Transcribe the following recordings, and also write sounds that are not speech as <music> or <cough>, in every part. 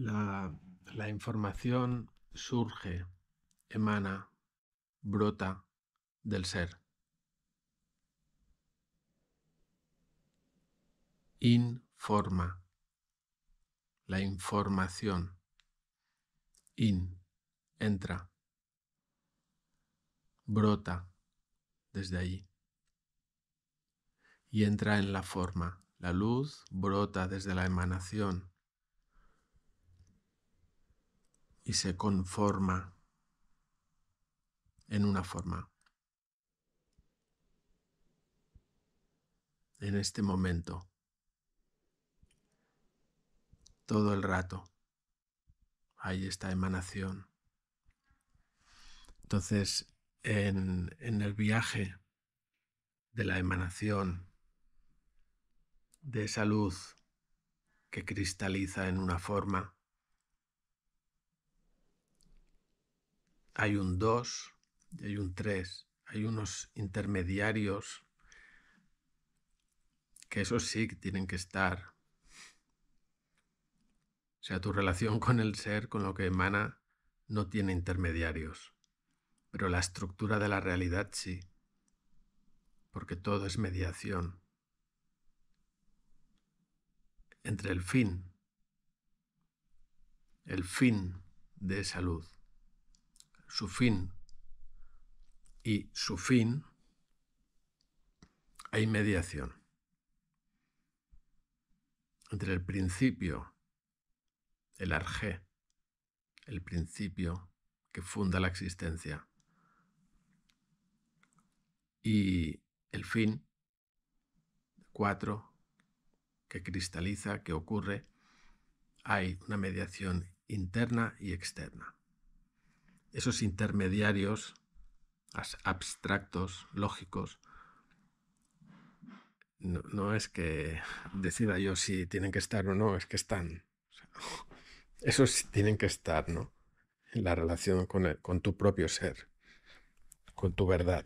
La, información surge, emana, brota del ser. forma, La información. In. Entra. Brota desde allí. Y entra en la forma. La luz brota desde la emanación y se conforma en una forma. En este momento. Todo el rato. Hay esta emanación. Entonces, en, en el viaje de la emanación, de esa luz que cristaliza en una forma, hay un 2, hay un 3, hay unos intermediarios que esos sí que tienen que estar. O sea, tu relación con el ser, con lo que emana, no tiene intermediarios, pero la estructura de la realidad sí, porque todo es mediación entre el fin, el fin de esa luz su fin. Y su fin hay mediación entre el principio, el arjé, el principio que funda la existencia, y el fin, cuatro, que cristaliza, que ocurre, hay una mediación interna y externa esos intermediarios abstractos, lógicos, no, es que decida yo si tienen que estar o no, es que están. <laughs> esos tienen que estar, ¿no? En la relación con, con tu propio ser, con tu verdad.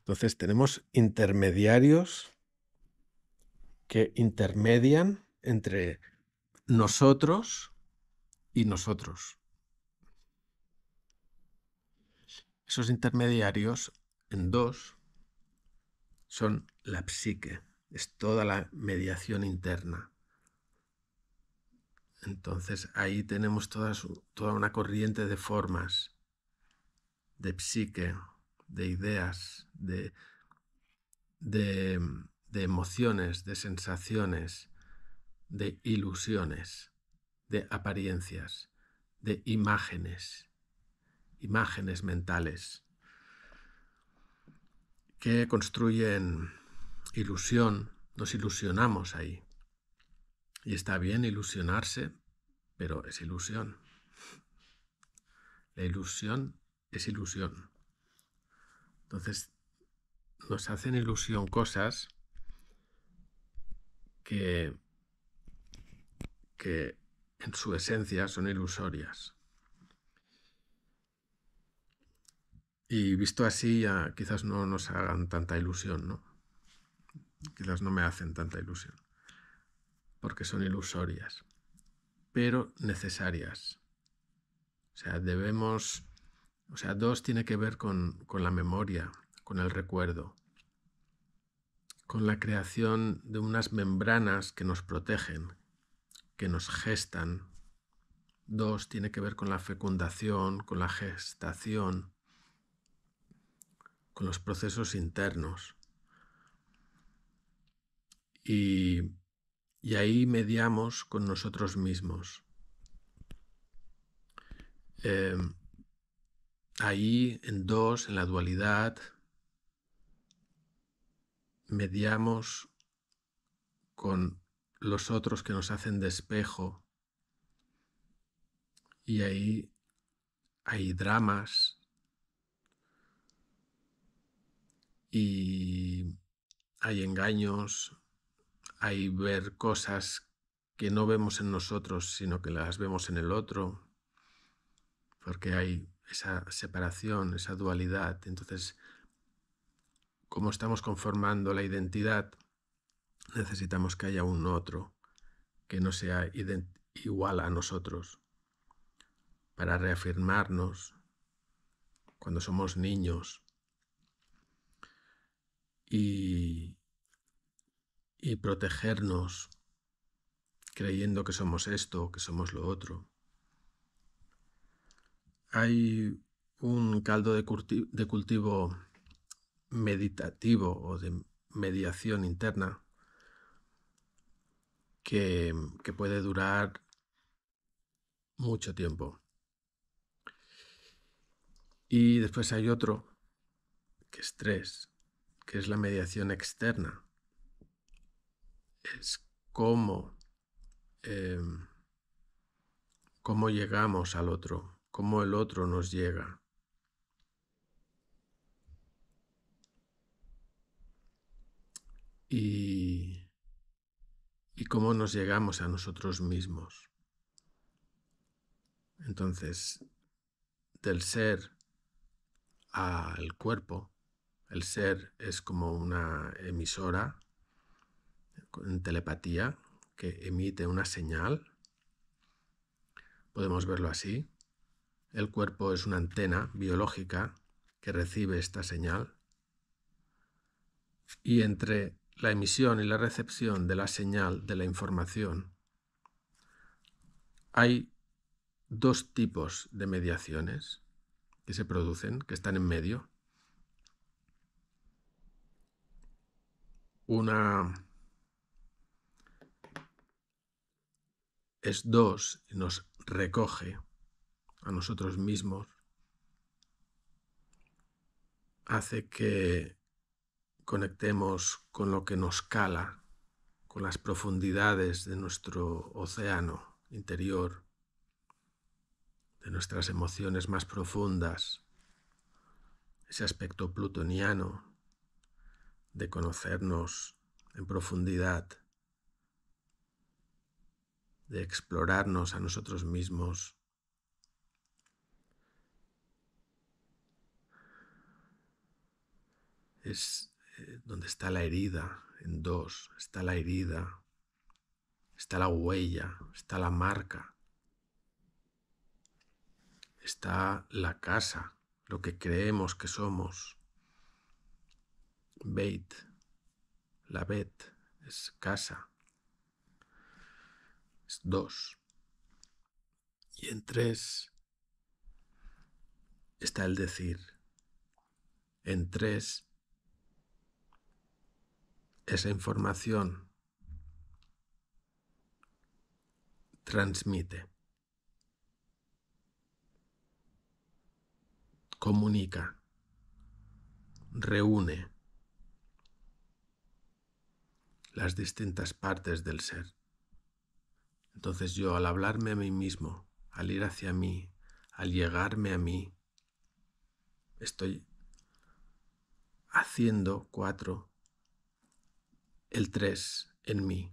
Entonces tenemos intermediarios que intermedian entre nosotros y nosotros. Esos intermediarios en dos son la psique, es toda la mediación interna. Entonces ahí tenemos toda, toda una corriente de formas, de psique, de ideas, de, de emociones, de sensaciones, de ilusiones de apariencias, de imágenes, imágenes mentales que construyen ilusión, nos ilusionamos ahí. Y está bien ilusionarse, pero es ilusión. La ilusión es ilusión. Entonces, nos hacen ilusión cosas que, que en su esencia son ilusorias. Y visto así, ya quizás no nos hagan tanta ilusión, ¿no? Quizás no me hacen tanta ilusión, porque son ilusorias, pero necesarias. O sea, debemos, o sea, dos tiene que ver con, con la memoria, con el recuerdo, con la creación de unas membranas que nos protegen, que nos gestan. Dos, tiene que ver con la fecundación, con la gestación, con los procesos internos. Y, y ahí mediamos con nosotros mismos. Em, ahí en dos, en la dualidad, mediamos con los otros que nos hacen de espejo. Y ahí hay dramas. Y hay engaños. Hay ver cosas que no vemos en nosotros, sino que las vemos en el otro. Porque hay esa separación, esa dualidad. Entonces, ¿cómo estamos conformando la identidad? necesitamos que haya un otro que no sea igual a nosotros para reafirmarnos cuando somos niños y, protegernos creyendo que somos esto, que somos lo otro. Hay un caldo de cultivo meditativo o de mediación interna que, puede durar mucho tiempo. Y después hay otro, que es tres, que es la mediación externa. Es cómo, em, cómo llegamos al otro, cómo el otro nos llega. Y cómo nos llegamos a nosotros mismos. Entonces, del ser al cuerpo, el ser es como una emisora en telepatía que emite una señal. Podemos verlo así. El cuerpo es una antena biológica que recibe esta señal. Y entre la emisión y la recepción de la señal de la información, hay dos tipos de mediaciones que se producen, que están en medio. Una es dos nos recoge a nosotros mismos, hace que conectemos con lo que nos cala, con las profundidades de nuestro océano interior, de nuestras emociones más profundas, ese aspecto plutoniano de conocernos en profundidad, de explorarnos a nosotros mismos. Es eh, donde está la herida, en dos, está la herida, está la huella, está la marca, está la casa, lo que creemos que somos. Beit, la bet es casa, es dos. Y en tres está el decir. En tres esa información transmite, comunica, reúne las distintas partes del ser. Entonces yo al hablarme a mí mismo, al ir hacia mí, al llegarme a mí, estoy haciendo cuatro el 3 en mí.